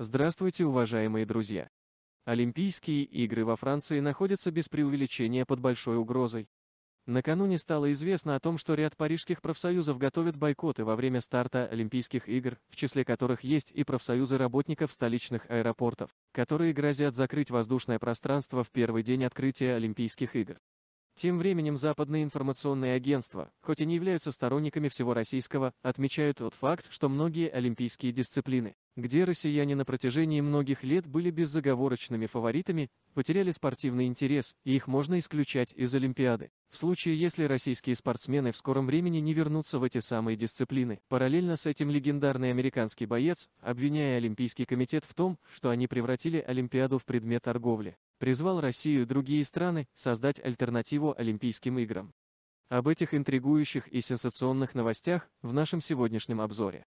Здравствуйте, уважаемые друзья! Олимпийские игры во Франции находятся без преувеличения под большой угрозой. Накануне стало известно о том, что ряд парижских профсоюзов готовят бойкоты во время старта Олимпийских игр, в числе которых есть и профсоюзы работников столичных аэропортов, которые грозят закрыть воздушное пространство в первый день открытия Олимпийских игр. Тем временем западные информационные агентства, хоть и не являются сторонниками всего российского, отмечают тот факт, что многие олимпийские дисциплины, где россияне на протяжении многих лет были беззаговорочными фаворитами, потеряли спортивный интерес, и их можно исключать из Олимпиады. В случае, если российские спортсмены в скором времени не вернутся в эти самые дисциплины, параллельно с этим легендарный американский боец, обвиняя Олимпийский комитет в том, что они превратили Олимпиаду в предмет торговли, призвал Россию и другие страны создать альтернативу Олимпийским играм. Об этих интригующих и сенсационных новостях в нашем сегодняшнем обзоре.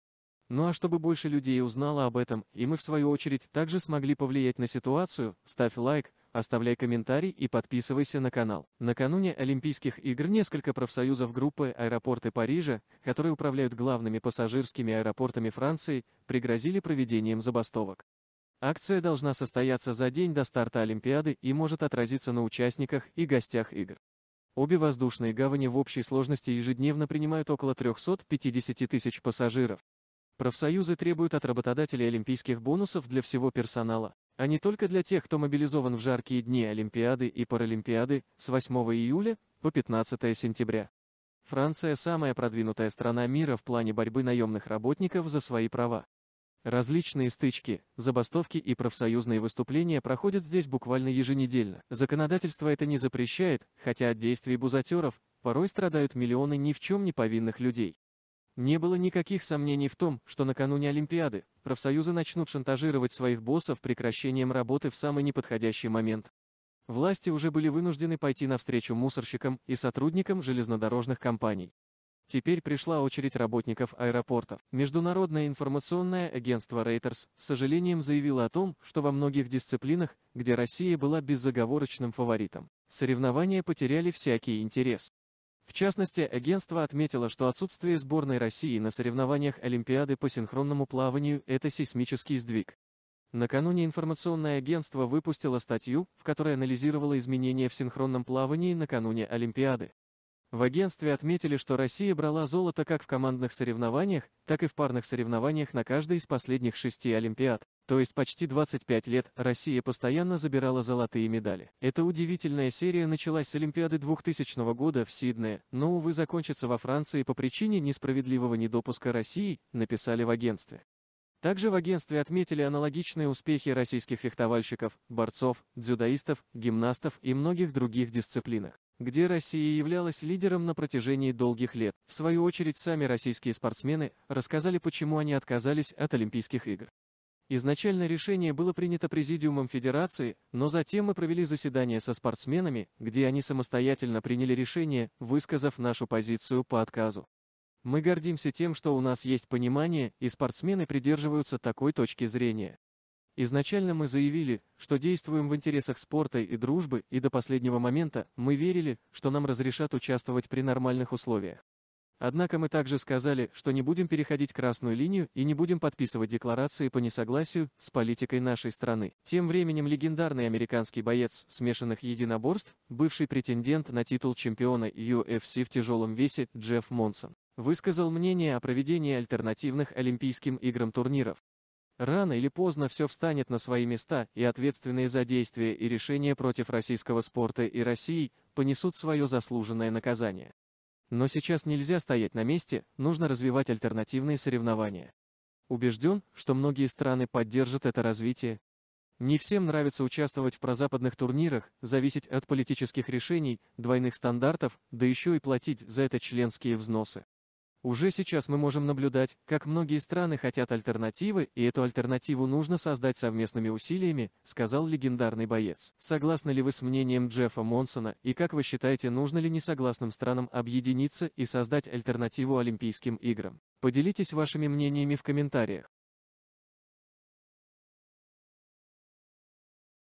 Ну а чтобы больше людей узнало об этом, и мы в свою очередь также смогли повлиять на ситуацию, ставь лайк, оставляй комментарий и подписывайся на канал. Накануне Олимпийских игр несколько профсоюзов группы «Аэропорты Парижа», которые управляют главными пассажирскими аэропортами Франции, пригрозили проведением забастовок. Акция должна состояться за день до старта Олимпиады и может отразиться на участниках и гостях игр. Обе воздушные гавани в общей сложности ежедневно принимают около 350 тысяч пассажиров. Профсоюзы требуют от работодателей олимпийских бонусов для всего персонала а не только для тех, кто мобилизован в жаркие дни Олимпиады и Паралимпиады с 8 июля по 15 сентября. Франция – самая продвинутая страна мира в плане борьбы наемных работников за свои права. Различные стычки, забастовки и профсоюзные выступления проходят здесь буквально еженедельно. Законодательство это не запрещает, хотя от действий бузатеров порой страдают миллионы ни в чем не повинных людей. Не было никаких сомнений в том, что накануне Олимпиады профсоюзы начнут шантажировать своих боссов прекращением работы в самый неподходящий момент. Власти уже были вынуждены пойти навстречу мусорщикам и сотрудникам железнодорожных компаний. Теперь пришла очередь работников аэропортов. Международное информационное агентство Reuters с сожалением заявило о том, что во многих дисциплинах, где Россия была беззаговорочным фаворитом, соревнования потеряли всякий интерес. В частности, агентство отметило, что отсутствие сборной России на соревнованиях Олимпиады по синхронному плаванию – это сейсмический сдвиг. Накануне информационное агентство выпустило статью, в которой анализировало изменения в синхронном плавании накануне Олимпиады. В агентстве отметили, что Россия брала золото как в командных соревнованиях, так и в парных соревнованиях на каждой из последних шести Олимпиад. То есть почти 25 лет Россия постоянно забирала золотые медали. Эта удивительная серия началась с Олимпиады 2000 года в Сиднее, но, увы, закончится во Франции по причине несправедливого недопуска России, написали в агентстве. Также в агентстве отметили аналогичные успехи российских фехтовальщиков, борцов, дзюдоистов, гимнастов и многих других дисциплинах где Россия являлась лидером на протяжении долгих лет. В свою очередь, сами российские спортсмены рассказали, почему они отказались от Олимпийских игр. Изначально решение было принято Президиумом Федерации, но затем мы провели заседание со спортсменами, где они самостоятельно приняли решение, высказав нашу позицию по отказу. Мы гордимся тем, что у нас есть понимание, и спортсмены придерживаются такой точки зрения. Изначально мы заявили, что действуем в интересах спорта и дружбы, и до последнего момента мы верили, что нам разрешат участвовать при нормальных условиях. Однако мы также сказали, что не будем переходить красную линию и не будем подписывать декларации по несогласию с политикой нашей страны. Тем временем легендарный американский боец смешанных единоборств, бывший претендент на титул чемпиона UFC в тяжелом весе Джефф Монсон, высказал мнение о проведении альтернативных Олимпийским играм турниров. Рано или поздно все встанет на свои места, и ответственные за действия и решения против российского спорта и России понесут свое заслуженное наказание. Но сейчас нельзя стоять на месте, нужно развивать альтернативные соревнования. Убежден, что многие страны поддержат это развитие. Не всем нравится участвовать в прозападных турнирах, зависеть от политических решений, двойных стандартов, да еще и платить за это членские взносы. Уже сейчас мы можем наблюдать, как многие страны хотят альтернативы, и эту альтернативу нужно создать совместными усилиями, сказал легендарный боец. Согласны ли вы с мнением Джеффа Монсона, и как вы считаете, нужно ли несогласным странам объединиться и создать альтернативу Олимпийским играм? Поделитесь вашими мнениями в комментариях.